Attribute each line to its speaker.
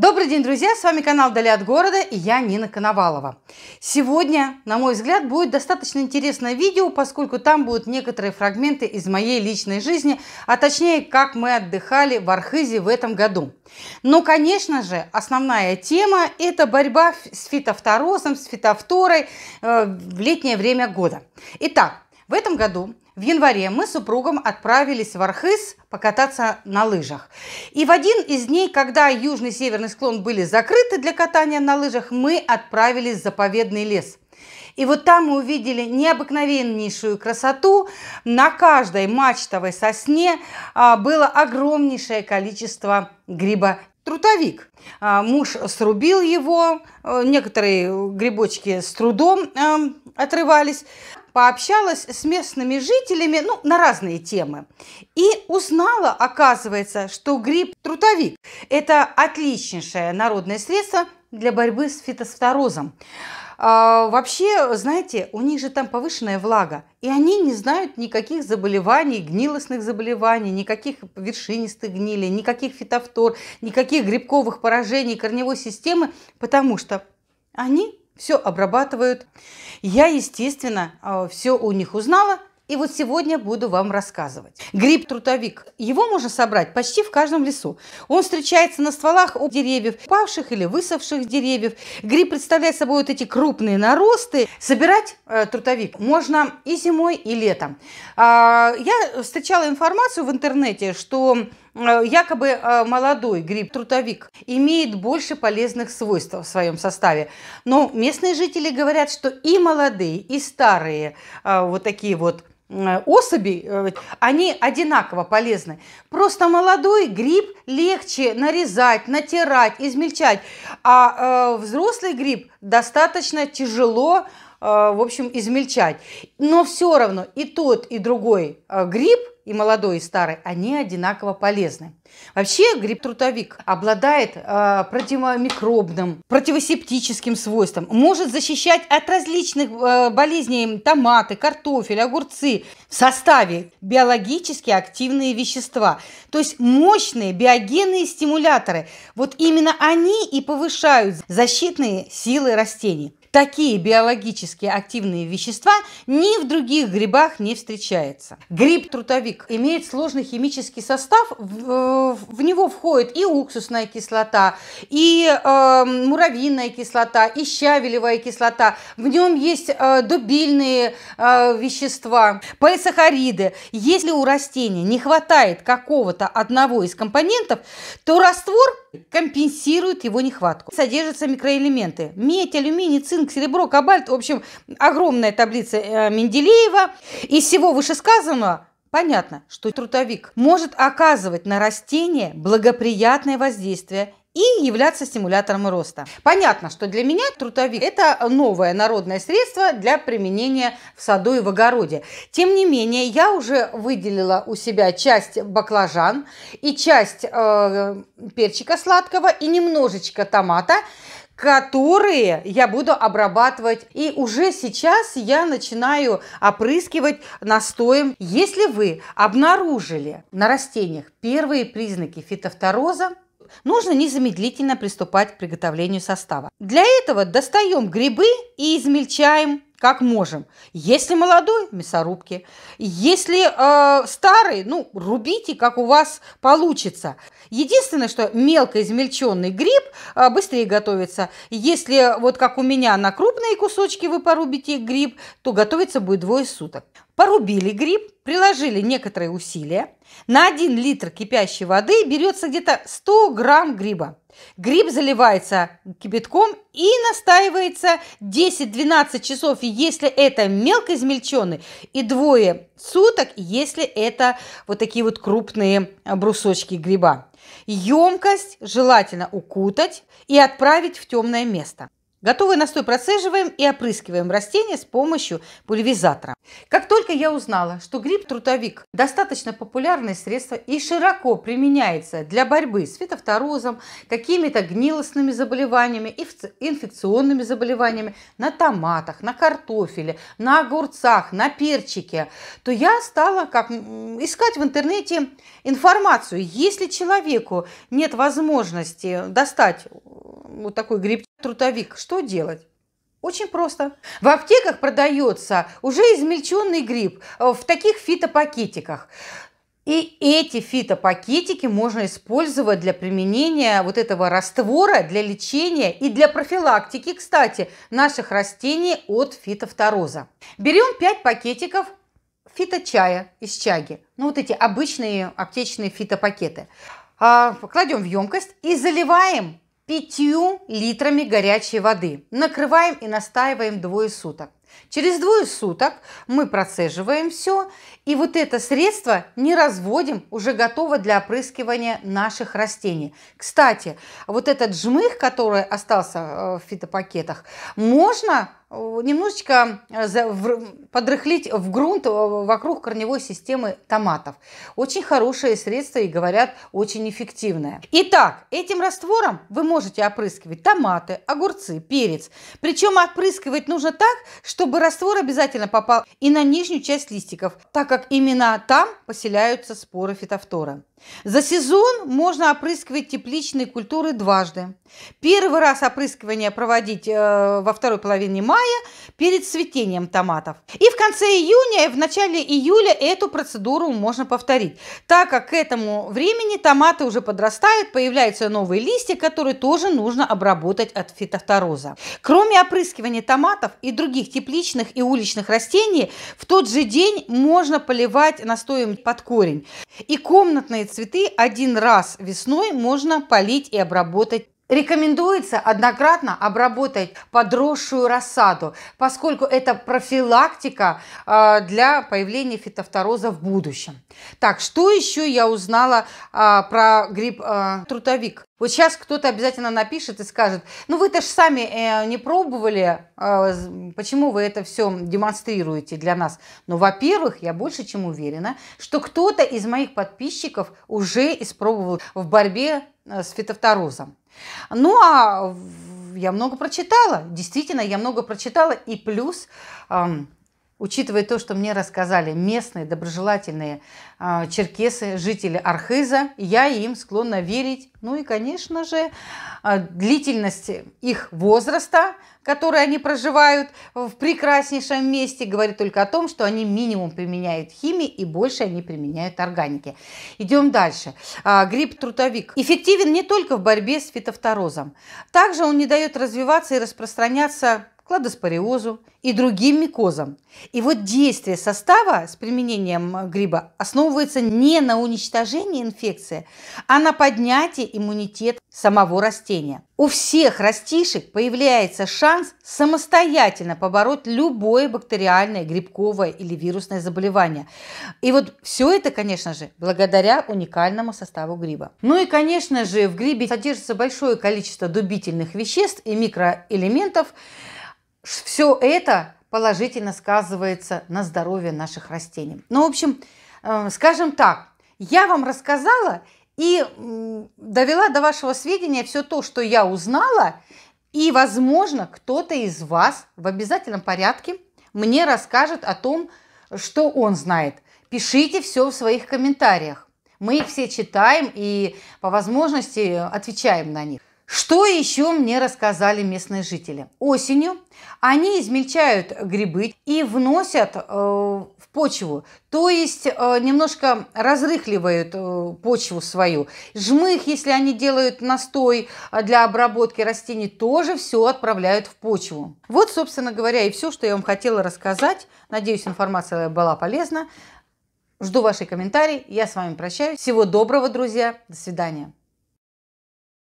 Speaker 1: Добрый день, друзья! С вами канал «Вдали от города» и я Нина Коновалова. Сегодня, на мой взгляд, будет достаточно интересное видео, поскольку там будут некоторые фрагменты из моей личной жизни, а точнее, как мы отдыхали в Архизе в этом году. Но, конечно же, основная тема – это борьба с фитофторозом, с фитофторой э, в летнее время года. Итак, в этом году в январе мы с супругом отправились в Архыз покататься на лыжах. И в один из дней, когда южный и северный склон были закрыты для катания на лыжах, мы отправились в заповедный лес – и вот там мы увидели необыкновеннейшую красоту. На каждой мачтовой сосне а, было огромнейшее количество гриба трутовик. А, муж срубил его, а, некоторые грибочки с трудом отрывались пообщалась с местными жителями ну, на разные темы. И узнала, оказывается, что гриб трутовик – это отличнейшее народное средство для борьбы с фитоспторозом. А, вообще, знаете, у них же там повышенная влага, и они не знают никаких заболеваний, гнилостных заболеваний, никаких вершинистых гнилей, никаких фитофтор, никаких грибковых поражений корневой системы, потому что они все обрабатывают. Я, естественно, а, все у них узнала, и вот сегодня буду вам рассказывать. Гриб-трутовик. Его можно собрать почти в каждом лесу. Он встречается на стволах у деревьев, павших или высохших деревьев. Гриб представляет собой вот эти крупные наросты. Собирать э, трутовик можно и зимой, и летом. А, я встречала информацию в интернете, что Э, якобы э, молодой гриб трутовик имеет больше полезных свойств в своем составе. Но местные жители говорят, что и молодые, и старые э, вот такие вот особи, они одинаково полезны. Просто молодой гриб легче нарезать, натирать, измельчать, а взрослый гриб достаточно тяжело в общем, измельчать. Но все равно и тот, и другой гриб – и молодой, и старый, они одинаково полезны. Вообще гриб-трутовик обладает э, противомикробным, противосептическим свойством, может защищать от различных э, болезней томаты, картофель, огурцы. В составе биологически активные вещества, то есть мощные биогенные стимуляторы. Вот именно они и повышают защитные силы растений. Такие биологически активные вещества ни в других грибах не встречается. Гриб-трутовик имеет сложный химический состав. В, него входит и уксусная кислота, и э, муравьиная кислота, и щавелевая кислота. В нем есть э, дубильные э, вещества, полисахариды. Если у растения не хватает какого-то одного из компонентов, то раствор компенсирует его нехватку. Содержатся микроэлементы. Медь, алюминий, цинк, серебро, кабальт. В общем, огромная таблица э, Менделеева. Из всего вышесказанного понятно, что трутовик может оказывать на растение благоприятное воздействие и являться стимулятором роста. Понятно, что для меня трутовик – это новое народное средство для применения в саду и в огороде. Тем не менее, я уже выделила у себя часть баклажан и часть э, перчика сладкого и немножечко томата, которые я буду обрабатывать. И уже сейчас я начинаю опрыскивать настоем. Если вы обнаружили на растениях первые признаки фитофтороза, нужно незамедлительно приступать к приготовлению состава. Для этого достаем грибы и измельчаем как можем. Если молодой – мясорубки. Если э, старый – ну, рубите, как у вас получится. Единственное, что мелко измельченный гриб э, быстрее готовится. Если, вот как у меня, на крупные кусочки вы порубите гриб, то готовиться будет двое суток. Порубили гриб, приложили некоторые усилия, на 1 литр кипящей воды берется где-то 100 грамм гриба. Гриб заливается кипятком и настаивается 10-12 часов, если это мелко измельченный, и двое суток, если это вот такие вот крупные а, брусочки гриба. Емкость желательно укутать и отправить в темное место. Готовый настой процеживаем и опрыскиваем растения с помощью пульверизатора. Как только я узнала, что гриб-трутовик – достаточно популярное средство и широко применяется для борьбы с фитофторозом, какими-то гнилостными заболеваниями и инфекционными заболеваниями на томатах, на картофеле, на огурцах, на перчике, то я стала как, искать в интернете информацию. Если человеку нет возможности достать вот такой гриб трутовик. Что делать? Очень просто. В аптеках продается уже измельченный гриб э, в таких фитопакетиках. И эти фитопакетики можно использовать для применения вот этого раствора для лечения и для профилактики, кстати, наших растений от фитофтороза. Берем 5 пакетиков фиточая из чаги. Ну вот эти обычные аптечные фитопакеты. А, кладем в емкость и заливаем 5 литрами горячей воды. Накрываем и настаиваем двое суток. Через двое суток мы процеживаем все, и вот это средство не разводим, уже готово для опрыскивания наших растений. Кстати, вот этот жмых, который остался э, в фитопакетах, можно Э, немножечко э, подрыхлить в грунт э, вокруг корневой системы томатов. Очень хорошее средство и, говорят, очень эффективное. Итак, этим раствором вы можете опрыскивать томаты, огурцы, перец. Причем опрыскивать нужно так, чтобы раствор обязательно попал и на нижнюю часть листиков, так как именно там поселяются споры фитофтора. За сезон можно опрыскивать тепличные культуры дважды. Первый раз опрыскивание проводить э, во второй половине мая перед цветением томатов. И в конце июня и в начале июля эту процедуру можно повторить, так как к этому времени томаты уже подрастают, появляются новые листья, которые тоже нужно обработать от фитофтороза. Кроме опрыскивания томатов и других тепличных и уличных растений, в тот же день можно поливать настоем под корень. И комнатные цветы один раз весной можно полить и обработать Рекомендуется однократно обработать подросшую рассаду, поскольку это профилактика а, для появления фитофтороза в будущем. Так, что еще я узнала а, про гриб а, трутовик? Вот сейчас кто-то обязательно напишет и скажет, ну вы-то же сами э, не пробовали, э, почему вы это все демонстрируете для нас. Но, во-первых, я больше чем уверена, что кто-то из моих подписчиков уже испробовал в борьбе э, с фитофторозом. Ну а я много прочитала, действительно, я много прочитала, и плюс... Э, Учитывая то, что мне рассказали местные доброжелательные э, черкесы, жители Архиза, я им склонна верить. Ну и, конечно же, э, длительность их возраста, который они проживают в прекраснейшем месте, говорит только о том, что они минимум применяют химию и больше они применяют органики. Идем дальше. Э, Гриб-трутовик эффективен не только в борьбе с фитофторозом. Также он не дает развиваться и распространяться кладоспориозу и другим микозам. И вот действие состава с применением гриба основывается не на уничтожении инфекции, а на поднятии иммунитета самого растения. У всех растишек появляется шанс самостоятельно побороть любое бактериальное, грибковое или вирусное заболевание. И вот все это, конечно же, благодаря уникальному составу гриба. Ну и, конечно же, в грибе содержится большое количество дубительных веществ и микроэлементов, все это положительно сказывается на здоровье наших растений. Ну, в общем, э, скажем так, я вам рассказала и довела до вашего сведения все то, что я узнала, и, возможно, кто-то из вас в обязательном порядке мне расскажет о том, что он знает. Пишите все в своих комментариях. Мы их все читаем и по возможности отвечаем на них. Что еще мне рассказали местные жители? Осенью они измельчают грибы и вносят э, в почву, то есть э, немножко разрыхливают э, почву свою. Жмых, если они делают настой э, для обработки растений, тоже все отправляют в почву. Вот, собственно говоря, и все, что я вам хотела рассказать. Надеюсь, информация была полезна. Жду ваши комментарии. Я с вами прощаюсь. Всего доброго, друзья. До свидания.